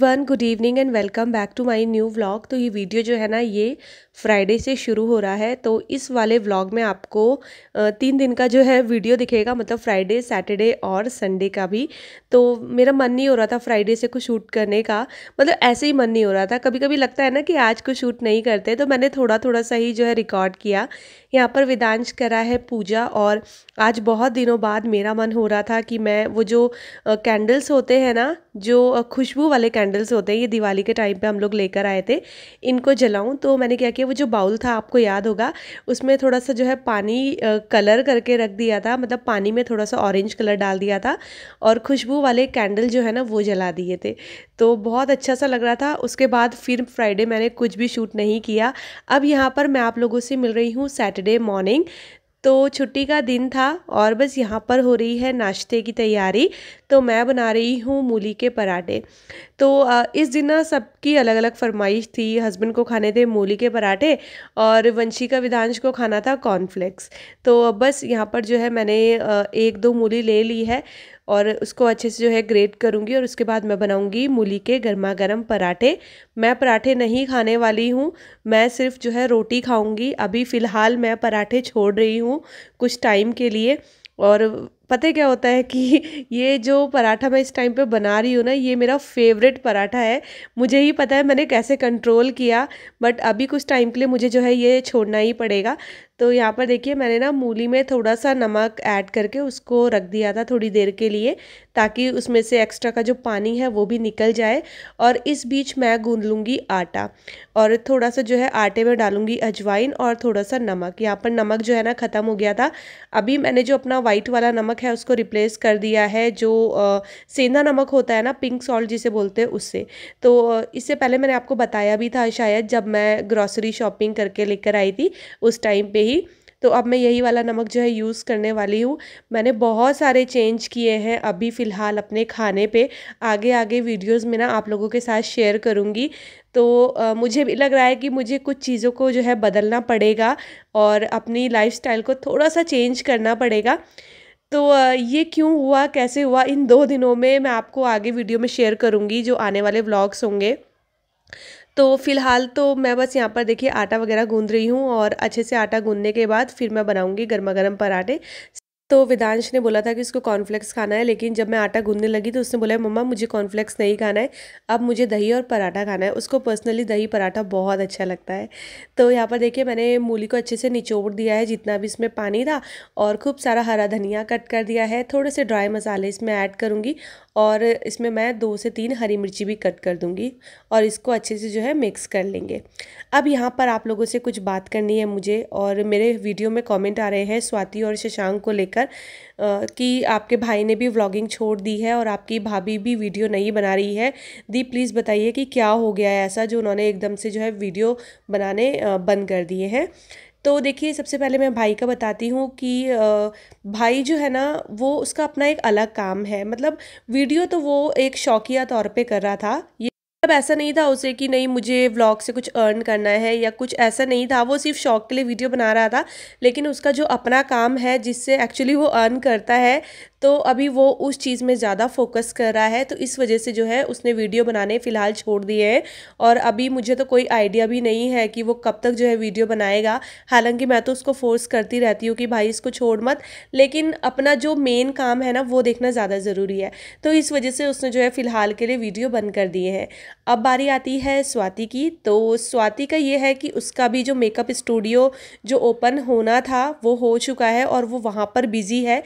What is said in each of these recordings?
one good evening and welcome back to my new vlog तो ये video जो है ना ये फ्राइडे से शुरू हो रहा है तो इस वाले व्लॉग में आपको तीन दिन का जो है वीडियो दिखेगा मतलब फ्राइडे सैटरडे और संडे का भी तो मेरा मन नहीं हो रहा था फ्राइडे से कुछ शूट करने का मतलब ऐसे ही मन नहीं हो रहा था कभी कभी लगता है ना कि आज कुछ शूट नहीं करते तो मैंने थोड़ा थोड़ा सा ही जो है रिकॉर्ड किया यहाँ पर वेदांश करा है पूजा और आज बहुत दिनों बाद मेरा मन हो रहा था कि मैं वो जो कैंडल्स होते हैं ना जो खुशबू वाले कैंडल कैंडल्स होते हैं ये दिवाली के टाइम पे हम लोग लेकर आए थे इनको जलाऊं तो मैंने क्या किया वो जो बाउल था आपको याद होगा उसमें थोड़ा सा जो है पानी कलर करके रख दिया था मतलब पानी में थोड़ा सा ऑरेंज कलर डाल दिया था और खुशबू वाले कैंडल जो है ना वो जला दिए थे तो बहुत अच्छा सा लग रहा था उसके बाद फिर फ्राइडे मैंने कुछ भी शूट नहीं किया अब यहाँ पर मैं आप लोगों से मिल रही हूँ सैटरडे मॉर्निंग तो छुट्टी का दिन था और बस यहाँ पर हो रही है नाश्ते की तैयारी तो मैं बना रही हूँ मूली के पराठे तो इस दिन ना सबकी अलग अलग फरमाइश थी हस्बैंड को खाने थे मूली के पराठे और वंशी का विधांश को खाना था कॉर्नफ्लेक्स तो बस यहाँ पर जो है मैंने एक दो मूली ले ली है और उसको अच्छे से जो है ग्रेट करूँगी और उसके बाद मैं बनाऊँगी मूली के गर्मा गर्म पराठे मैं पराठे नहीं खाने वाली हूँ मैं सिर्फ जो है रोटी खाऊँगी अभी फ़िलहाल मैं पराठे छोड़ रही हूँ कुछ टाइम के लिए और पता क्या होता है कि ये जो पराठा मैं इस टाइम पे बना रही हूँ ना ये मेरा फेवरेट पराठा है मुझे ही पता है मैंने कैसे कंट्रोल किया बट अभी कुछ टाइम के लिए मुझे जो है ये छोड़ना ही पड़ेगा तो यहाँ पर देखिए मैंने ना मूली में थोड़ा सा नमक ऐड करके उसको रख दिया था थोड़ी देर के लिए ताकि उसमें से एक्स्ट्रा का जो पानी है वो भी निकल जाए और इस बीच मैं गूंद लूँगी आटा और थोड़ा सा जो है आटे में डालूँगी अजवाइन और थोड़ा सा नमक यहाँ पर नमक जो है ना ख़त्म हो गया था अभी मैंने जो अपना वाइट वाला नमक है उसको रिप्लेस कर दिया है जो सेंधा नमक होता है ना पिंक सॉल्ट जिसे बोलते हैं उससे तो इससे पहले मैंने आपको बताया भी था शायद जब मैं ग्रॉसरी शॉपिंग करके लेकर आई थी उस टाइम पर ही तो अब मैं यही वाला नमक जो है यूज़ करने वाली हूँ मैंने बहुत सारे चेंज किए हैं अभी फ़िलहाल अपने खाने पे आगे आगे वीडियोस में ना आप लोगों के साथ शेयर करूँगी तो आ, मुझे भी लग रहा है कि मुझे कुछ चीज़ों को जो है बदलना पड़ेगा और अपनी लाइफ को थोड़ा सा चेंज करना पड़ेगा तो ये क्यों हुआ कैसे हुआ इन दो दिनों में मैं आपको आगे वीडियो में शेयर करूँगी जो आने वाले व्लॉग्स होंगे तो फ़िलहाल तो मैं बस यहाँ पर देखिए आटा वगैरह गूंध रही हूँ और अच्छे से आटा गूँधने के बाद फिर मैं बनाऊँगी गर्मा गर्म पराठे तो वेदांश ने बोला था कि उसको कॉर्नफ्लेक्स खाना है लेकिन जब मैं आटा गूंदने लगी तो उसने बोला मम्मा मुझे कॉर्नफ्लेक्स नहीं खाना है अब मुझे दही और पराठा खाना है उसको पर्सनली दही पराठा बहुत अच्छा लगता है तो यहाँ पर देखिए मैंने मूली को अच्छे से निचोड़ दिया है जितना भी इसमें पानी था और खूब सारा हरा धनिया कट कर दिया है थोड़े से ड्राई मसाले इसमें ऐड करूँगी और इसमें मैं दो से तीन हरी मिर्ची भी कट कर दूँगी और इसको अच्छे से जो है मिक्स कर लेंगे अब यहाँ पर आप लोगों से कुछ बात करनी है मुझे और मेरे वीडियो में कमेंट आ रहे हैं स्वाति और शशांक को लेकर कि आपके भाई ने भी व्लॉगिंग छोड़ दी है और आपकी भाभी भी वीडियो नहीं बना रही है दी प्लीज़ बताइए कि क्या हो गया है ऐसा जो उन्होंने एकदम से जो है वीडियो बनाने बंद कर दिए हैं तो देखिए सबसे पहले मैं भाई का बताती हूँ कि भाई जो है ना वो उसका अपना एक अलग काम है मतलब वीडियो तो वो एक शौकिया तौर पे कर रहा था ये मतलब ऐसा नहीं था उसे कि नहीं मुझे व्लॉग से कुछ अर्न करना है या कुछ ऐसा नहीं था वो सिर्फ शौक के लिए वीडियो बना रहा था लेकिन उसका जो अपना काम है जिससे एक्चुअली वो अर्न करता है तो अभी वो उस चीज़ में ज़्यादा फोकस कर रहा है तो इस वजह से जो है उसने वीडियो बनाने फ़िलहाल छोड़ दिए हैं और अभी मुझे तो कोई आइडिया भी नहीं है कि वो कब तक जो है वीडियो बनाएगा हालांकि मैं तो उसको फोर्स करती रहती हूँ कि भाई इसको छोड़ मत लेकिन अपना जो मेन काम है ना वो देखना ज़्यादा ज़रूरी है तो इस वजह से उसने जो है फ़िलहाल के लिए वीडियो बंद कर दिए हैं अब बारी आती है स्वाति की तो स्वाति का ये है कि उसका भी जो मेकअप स्टूडियो जो ओपन होना था वो हो चुका है और वो वहाँ पर बिज़ी है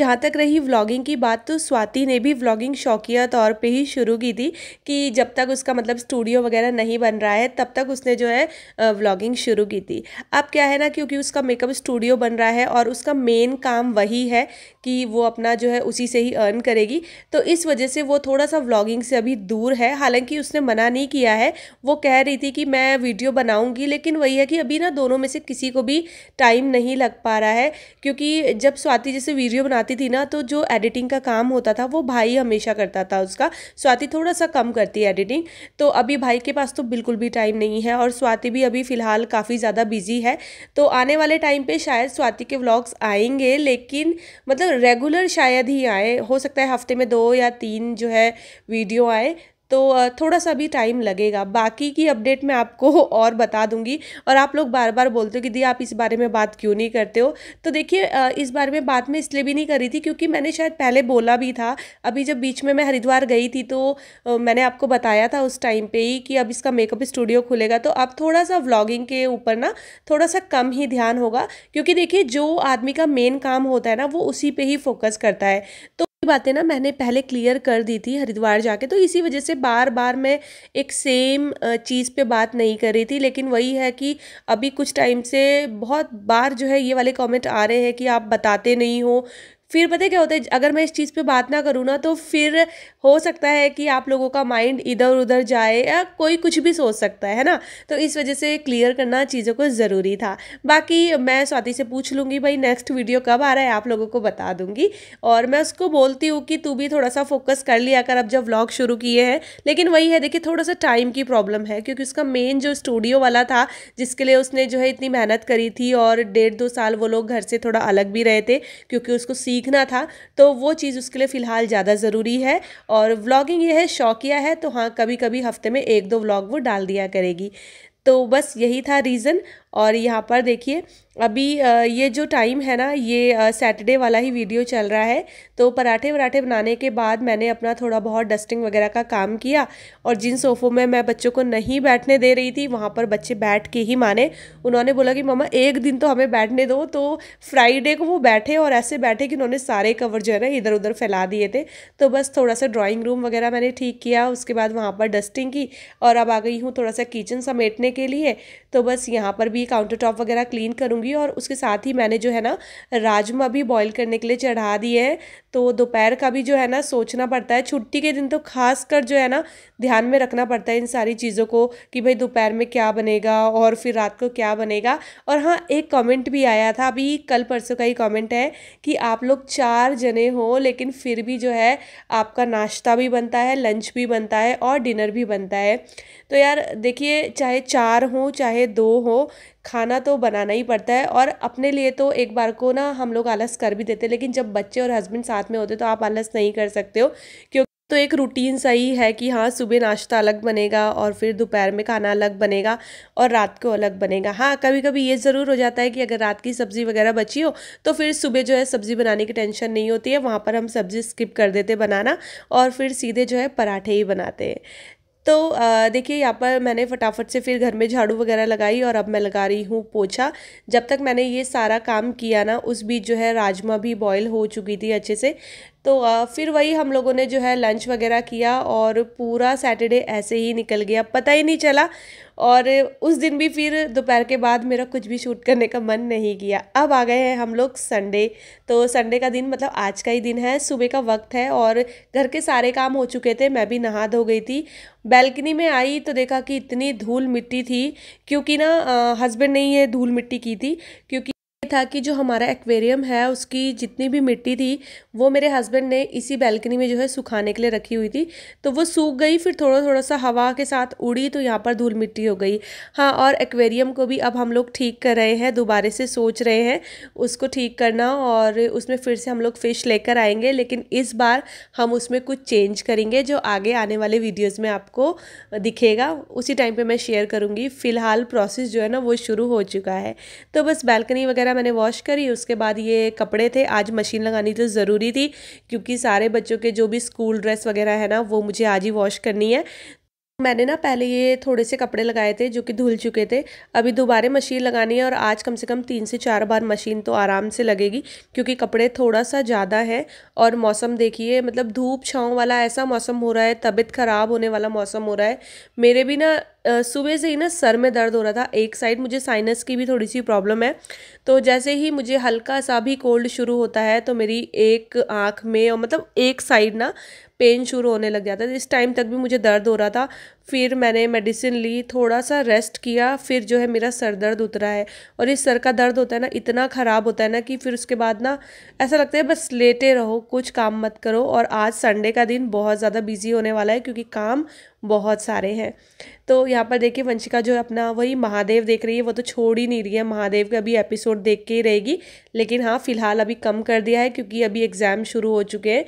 जहाँ तक रही व्लॉगिंग की बात तो स्वाति ने भी व्लॉगिंग शौकिया तौर पे ही शुरू की थी कि जब तक उसका मतलब स्टूडियो वगैरह नहीं बन रहा है तब तक उसने जो है व्लॉगिंग शुरू की थी अब क्या है ना क्योंकि उसका मेकअप स्टूडियो बन रहा है और उसका मेन काम वही है कि वो अपना जो है उसी से ही अर्न करेगी तो इस वजह से वो थोड़ा सा व्लॉगिंग से अभी दूर है हालांकि उसने मना नहीं किया है वो कह रही थी कि मैं वीडियो बनाऊँगी लेकिन वही है कि अभी ना दोनों में से किसी को भी टाइम नहीं लग पा रहा है क्योंकि जब स्वाति जैसे वीडियो बना स्वाति थी ना तो जो एडिटिंग का काम होता था वो भाई हमेशा करता था उसका स्वाति थोड़ा सा कम करती है एडिटिंग तो अभी भाई के पास तो बिल्कुल भी टाइम नहीं है और स्वाति भी अभी फ़िलहाल काफ़ी ज़्यादा बिजी है तो आने वाले टाइम पर शायद स्वाति के व्लॉग्स आएंगे लेकिन मतलब रेगुलर शायद ही आए हो सकता है हफ्ते में दो या तीन जो है वीडियो आए तो थोड़ा सा भी टाइम लगेगा बाकी की अपडेट मैं आपको और बता दूंगी और आप लोग बार बार बोलते हो कि दी आप इस बारे में बात क्यों नहीं करते हो तो देखिए इस बारे में बात मैं इसलिए भी नहीं कर रही थी क्योंकि मैंने शायद पहले बोला भी था अभी जब बीच में मैं हरिद्वार गई थी तो मैंने आपको बताया था उस टाइम पर ही कि अब इसका मेकअप स्टूडियो खुलेगा तो अब थोड़ा सा व्लॉगिंग के ऊपर ना थोड़ा सा कम ही ध्यान होगा क्योंकि देखिए जो आदमी का मेन काम होता है ना वो उसी पर ही फोकस करता है तो बातें ना मैंने पहले क्लियर कर दी थी हरिद्वार जाके तो इसी वजह से बार बार मैं एक सेम चीज़ पे बात नहीं कर रही थी लेकिन वही है कि अभी कुछ टाइम से बहुत बार जो है ये वाले कमेंट आ रहे हैं कि आप बताते नहीं हो फिर पता क्या होता है अगर मैं इस चीज़ पे बात ना करूँ ना तो फिर हो सकता है कि आप लोगों का माइंड इधर उधर जाए या कोई कुछ भी सोच सकता है ना तो इस वजह से क्लियर करना चीज़ों को ज़रूरी था बाकी मैं स्वाति से पूछ लूँगी भाई नेक्स्ट वीडियो कब आ रहा है आप लोगों को बता दूँगी और मैं उसको बोलती हूँ कि तू भी थोड़ा सा फोकस कर लिया कर अब जब व्लॉग शुरू किए हैं लेकिन वही है देखिए थोड़ा सा टाइम की प्रॉब्लम है क्योंकि उसका मेन जो स्टूडियो वाला था जिसके लिए उसने जो है इतनी मेहनत करी थी और डेढ़ दो साल वो लोग घर से थोड़ा अलग भी रहे थे क्योंकि उसको सीख सीखना था तो वो चीज़ उसके लिए फ़िलहाल ज़्यादा ज़रूरी है और व्लॉगिंग यह है शौकिया है तो हाँ कभी कभी हफ्ते में एक दो व्लॉग वो डाल दिया करेगी तो बस यही था रीज़न और यहाँ पर देखिए अभी ये जो टाइम है ना ये सैटरडे वाला ही वीडियो चल रहा है तो पराठे वराठे बनाने के बाद मैंने अपना थोड़ा बहुत डस्टिंग वगैरह का काम किया और जिन सोफ़ों में मैं बच्चों को नहीं बैठने दे रही थी वहाँ पर बच्चे बैठ के ही माने उन्होंने बोला कि मम्मा एक दिन तो हमें बैठने दो तो फ्राइडे को वो बैठे और ऐसे बैठे कि उन्होंने सारे कवर जो है ना इधर उधर फैला दिए थे तो बस थोड़ा सा ड्राॅइंग रूम वगैरह मैंने ठीक किया उसके बाद वहाँ पर डस्टिंग की और अब आ गई हूँ थोड़ा सा किचन समेटने के लिए तो बस यहाँ पर भी भी काउंटर टॉप वगैरह क्लीन करूँगी और उसके साथ ही मैंने जो है ना राजमा भी बॉईल करने के लिए चढ़ा दिए हैं तो दोपहर का भी जो है ना सोचना पड़ता है छुट्टी के दिन तो खास कर जो है ना ध्यान में रखना पड़ता है इन सारी चीज़ों को कि भाई दोपहर में क्या बनेगा और फिर रात को क्या बनेगा और हाँ एक कमेंट भी आया था अभी कल परसों का ही कमेंट है कि आप लोग चार जने हो लेकिन फिर भी जो है आपका नाश्ता भी बनता है लंच भी बनता है और डिनर भी बनता है तो यार देखिए चाहे चार हो चाहे दो हो खाना तो बनाना ही पड़ता है और अपने लिए तो एक बार को ना हम लोग आलस कर भी देते हैं लेकिन जब बच्चे और हस्बैंड साथ में होते तो आप आलस नहीं कर सकते हो क्योंकि तो एक रूटीन सही है कि हाँ सुबह नाश्ता अलग बनेगा और फिर दोपहर में खाना अलग बनेगा और रात को अलग बनेगा हाँ कभी कभी ये ज़रूर हो जाता है कि अगर रात की सब्ज़ी वगैरह बची हो तो फिर सुबह जो है सब्ज़ी बनाने की टेंशन नहीं होती है वहाँ पर हम सब्ज़ी स्किप कर देते बनाना और फिर सीधे जो है पराठे ही बनाते हैं तो देखिए यहाँ पर मैंने फटाफट से फिर घर में झाड़ू वगैरह लगाई और अब मैं लगा रही हूँ पोछा जब तक मैंने ये सारा काम किया ना उस बीच जो है राजमा भी बॉयल हो चुकी थी अच्छे से तो फिर वही हम लोगों ने जो है लंच वगैरह किया और पूरा सैटरडे ऐसे ही निकल गया पता ही नहीं चला और उस दिन भी फिर दोपहर के बाद मेरा कुछ भी शूट करने का मन नहीं किया अब आ गए हैं हम लोग संडे तो संडे का दिन मतलब आज का ही दिन है सुबह का वक्त है और घर के सारे काम हो चुके थे मैं भी नहा धो गई थी बैल्कनी में आई तो देखा कि इतनी धूल मिट्टी थी क्योंकि ना हस्बैंड ने ये धूल मिट्टी की थी क्योंकि था कि जो हमारा एक्वेरियम है उसकी जितनी भी मिट्टी थी वो मेरे हस्बैंड ने इसी बैल्कनी में जो है सुखाने के लिए रखी हुई थी तो वो सूख गई फिर थोड़ा थोड़ा सा हवा के साथ उड़ी तो यहाँ पर धूल मिट्टी हो गई हाँ और एक्वेरियम को भी अब हम लोग ठीक कर रहे हैं दोबारे से सोच रहे हैं उसको ठीक करना और उसमें फिर से हम लोग फ़िश लेकर आएंगे लेकिन इस बार हम उसमें कुछ चेंज करेंगे जो आगे आने वाले वीडियोज़ में आपको दिखेगा उसी टाइम पर मैं शेयर करूँगी फ़िलहाल प्रोसेस जो है ना वो शुरू हो चुका है तो बस बैल्कनी वगैरह मैंने वॉश करी उसके बाद ये कपड़े थे आज मशीन लगानी तो ज़रूरी थी क्योंकि सारे बच्चों के जो भी स्कूल ड्रेस वगैरह है ना वो मुझे आज ही वॉश करनी है मैंने ना पहले ये थोड़े से कपड़े लगाए थे जो कि धुल चुके थे अभी दोबारा मशीन लगानी है और आज कम से कम तीन से चार बार मशीन तो आराम से लगेगी क्योंकि कपड़े थोड़ा सा ज़्यादा है और मौसम देखिए मतलब धूप छाँव वाला ऐसा मौसम हो रहा है तबीयत ख़राब होने वाला मौसम हो रहा है मेरे भी ना सुबह से ही ना सर में दर्द हो रहा था एक साइड मुझे साइनस की भी थोड़ी सी प्रॉब्लम है तो जैसे ही मुझे हल्का सा भी कोल्ड शुरू होता है तो मेरी एक आँख में और मतलब एक साइड ना पेन शुरू होने लग जाता था इस टाइम तक भी मुझे दर्द हो रहा था फिर मैंने मेडिसिन ली थोड़ा सा रेस्ट किया फिर जो है मेरा सर दर्द उतरा है और इस सर का दर्द होता है ना इतना ख़राब होता है ना कि फिर उसके बाद ना ऐसा लगता है बस लेटे रहो कुछ काम मत करो और आज संडे का दिन बहुत ज़्यादा बिजी होने वाला है क्योंकि काम बहुत सारे हैं तो यहाँ पर देखिए वंशिका जो है अपना वही महादेव देख रही है वो तो छोड़ ही नहीं रही है महादेव का अभी एपिसोड देख के ही रहेगी लेकिन हाँ फ़िलहाल अभी कम कर दिया है क्योंकि अभी एग्ज़ाम शुरू हो चुके हैं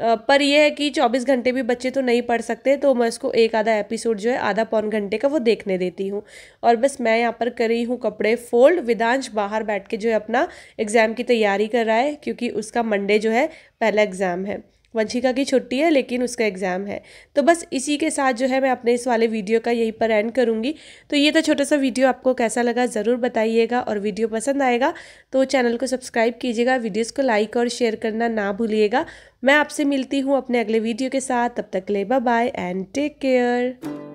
पर यह है कि 24 घंटे भी बच्चे तो नहीं पढ़ सकते तो मैं उसको एक आधा एपिसोड जो है आधा पौन घंटे का वो देखने देती हूँ और बस मैं यहाँ पर कर रही हूँ कपड़े फोल्ड विदांश बाहर बैठ के जो है अपना एग्ज़ाम की तैयारी कर रहा है क्योंकि उसका मंडे जो है पहला एग्ज़ाम है वंशिका की छुट्टी है लेकिन उसका एग्ज़ाम है तो बस इसी के साथ जो है मैं अपने इस वाले वीडियो का यहीं पर एंड करूँगी तो ये था छोटा सा वीडियो आपको कैसा लगा ज़रूर बताइएगा और वीडियो पसंद आएगा तो चैनल को सब्सक्राइब कीजिएगा वीडियोज़ को लाइक और शेयर करना ना भूलिएगा मैं आपसे मिलती हूँ अपने अगले वीडियो के साथ तब तक ले बाय एंड टेक केयर